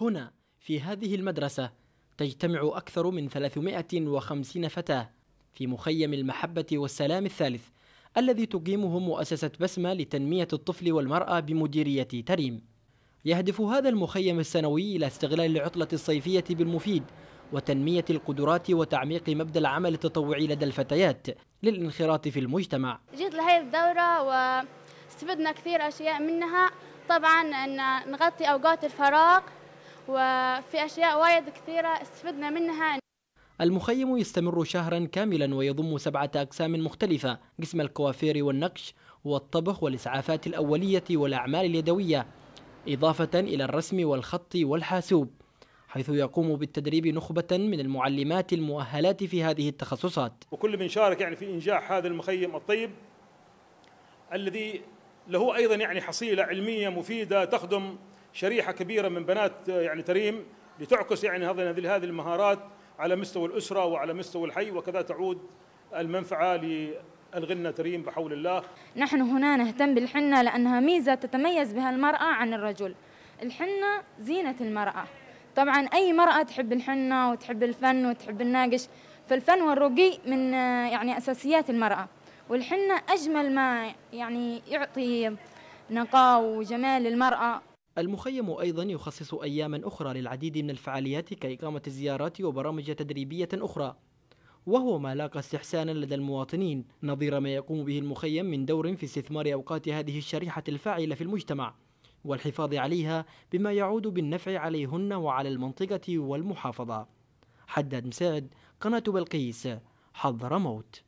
هنا في هذه المدرسة تجتمع أكثر من 350 فتاة في مخيم المحبة والسلام الثالث الذي تقيمه مؤسسة بسمة لتنمية الطفل والمرأة بمديرية تريم. يهدف هذا المخيم السنوي إلى استغلال العطلة الصيفية بالمفيد وتنمية القدرات وتعميق مبدأ العمل التطوعي لدى الفتيات للانخراط في المجتمع. جيت لهذه الدورة واستفدنا كثير أشياء منها طبعا أن نغطي أوقات الفراغ وفي أشياء وايد كثيرة استفدنا منها المخيم يستمر شهرا كاملا ويضم سبعة أقسام مختلفة قسم الكوافير والنقش والطبخ والإسعافات الأولية والأعمال اليدوية إضافة إلى الرسم والخط والحاسوب حيث يقوم بالتدريب نخبة من المعلمات المؤهلات في هذه التخصصات وكل من شارك يعني في إنجاح هذا المخيم الطيب الذي له أيضا يعني حصيلة علمية مفيدة تخدم شريحه كبيره من بنات يعني تريم لتعكس يعني هذه هذه المهارات على مستوى الاسره وعلى مستوى الحي وكذا تعود المنفعه الغنة تريم بحول الله نحن هنا نهتم بالحنة لأنها ميزة تتميز بها المرأة عن الرجل الحنة زينة المرأة طبعا أي مرأة تحب الحنة وتحب الفن وتحب الناقش فالفن والرقي من يعني أساسيات المرأة والحنة أجمل ما يعني يعطي نقاء وجمال للمرأة المخيم أيضا يخصص أياما أخرى للعديد من الفعاليات كإقامة زيارات وبرامج تدريبية أخرى وهو ما لاقى استحسانا لدى المواطنين نظير ما يقوم به المخيم من دور في استثمار أوقات هذه الشريحة الفاعلة في المجتمع والحفاظ عليها بما يعود بالنفع عليهن وعلى المنطقة والمحافظة حداد مساعد قناة بلقيس حضر موت